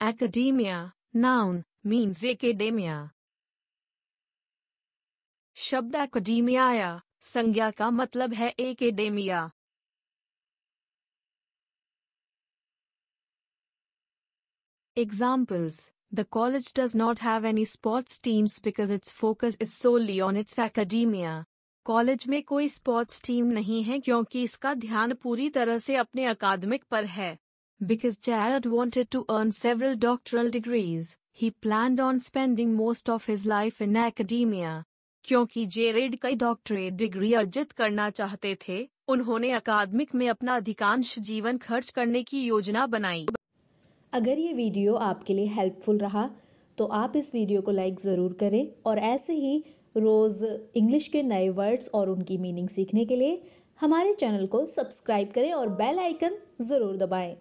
academia noun means academia शब्द academia या संज्ञा का मतलब है academia examples the college does not have any sports teams because its focus is solely on its academia college में कोई स्पोर्ट्स टीम नहीं है क्योंकि इसका ध्यान पूरी तरह से अपने अकादमिक पर है Because Jared wanted to earn several doctoral degrees, he planned on spending most of his life in academia. क्योंकि जेरेड कई डॉक्टरेट डिग्री अर्जित करना चाहते थे उन्होंने अकादमिक में अपना अधिकांश जीवन खर्च करने की योजना बनाई अगर ये वीडियो आपके लिए हेल्पफुल रहा तो आप इस वीडियो को लाइक ज़रूर करें और ऐसे ही रोज़ इंग्लिश के नए वर्ड्स और उनकी मीनिंग सीखने के लिए हमारे चैनल को सब्सक्राइब करें और बेल आइकन ज़रूर दबाएं